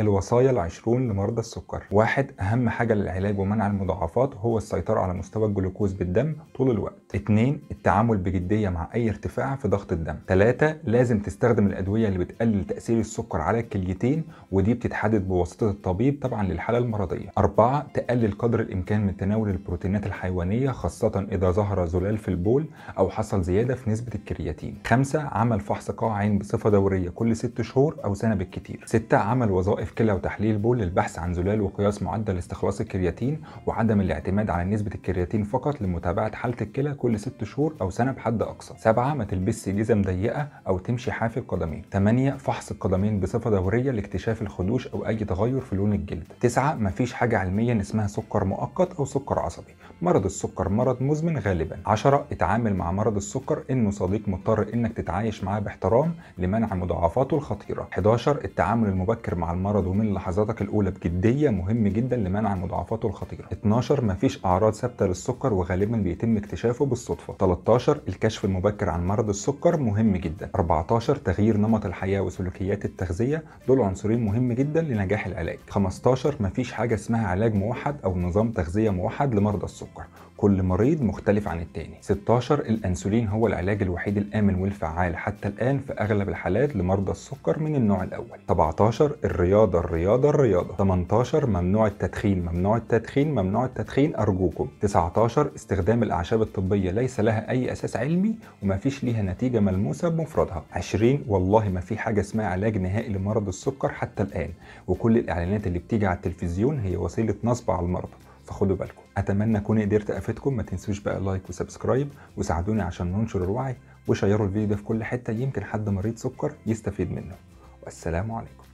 الوصايا العشرون لمرضى السكر واحد أهم حاجة للعلاج ومنع المضاعفات هو السيطرة على مستوى الجلوكوز بالدم طول الوقت اثنين التعامل بجدية مع أي ارتفاع في ضغط الدم ثلاثة لازم تستخدم الأدوية اللي بتقلل تأثير السكر على الكليتين ودي بتتحدد بواسطة الطبيب طبعا للحالة المرضية أربعة تقلل قدر الإمكان من تناول البروتينات الحيوانية خاصة إذا ظهر زلال في البول أو حصل زيادة في نسبة الكرياتين خمسة عمل فحص قاع عين بصفة دورية كل ست شهور أو سنة بالكتير ستة عمل وظائف رأي في كلى وتحليل بول للبحث عن زلال وقياس معدل استخلاص الكرياتين وعدم الاعتماد على نسبة الكرياتين فقط لمتابعة حالة الكلى كل 6 شهور أو سنة بحد أقصى. 7 ما تلبسش جزم ضيقة أو تمشي حافي القدمين. 8 فحص القدمين بصفة دورية لاكتشاف الخدوش أو أي تغير في لون الجلد. 9 ما فيش حاجة علميا اسمها سكر مؤقت أو سكر عصبي. مرض السكر مرض مزمن غالبا. 10 اتعامل مع مرض السكر إنه صديق مضطر إنك تتعايش معاه باحترام لمنع مضاعفاته الخطيرة. 11 التعامل المبكر مع المرض المرض ومن لحظاتك الاولى بجديه مهم جدا لمنع مضاعفاته الخطيره 12 مفيش اعراض ثابته للسكر وغالبا بيتم اكتشافه بالصدفه 13 الكشف المبكر عن مرض السكر مهم جدا 14 تغيير نمط الحياه وسلوكيات التغذيه دول عنصرين مهم جدا لنجاح العلاج 15 مفيش حاجه اسمها علاج موحد او نظام تغذيه موحد لمرضى السكر كل مريض مختلف عن التاني 16 الأنسولين هو العلاج الوحيد الآمن والفعال حتى الآن في أغلب الحالات لمرضى السكر من النوع الأول 17 الرياضة الرياضة الرياضة 18 ممنوع التدخين ممنوع التدخين ممنوع التدخين أرجوكم 19 استخدام الأعشاب الطبية ليس لها أي أساس علمي ومفيش ليها نتيجة ملموسة بمفردها 20 والله ما في حاجة اسمها علاج نهائي لمرض السكر حتى الآن وكل الإعلانات اللي بتيجي على التلفزيون هي وسيلة نصب على المرضى فخدوا بالكم اتمنى اكون قدرت افيدكم ما تنسوش بقى لايك وسبسكرايب وساعدوني عشان ننشر الوعي وشيروا الفيديو ده في كل حته يمكن حد مريض سكر يستفيد منه والسلام عليكم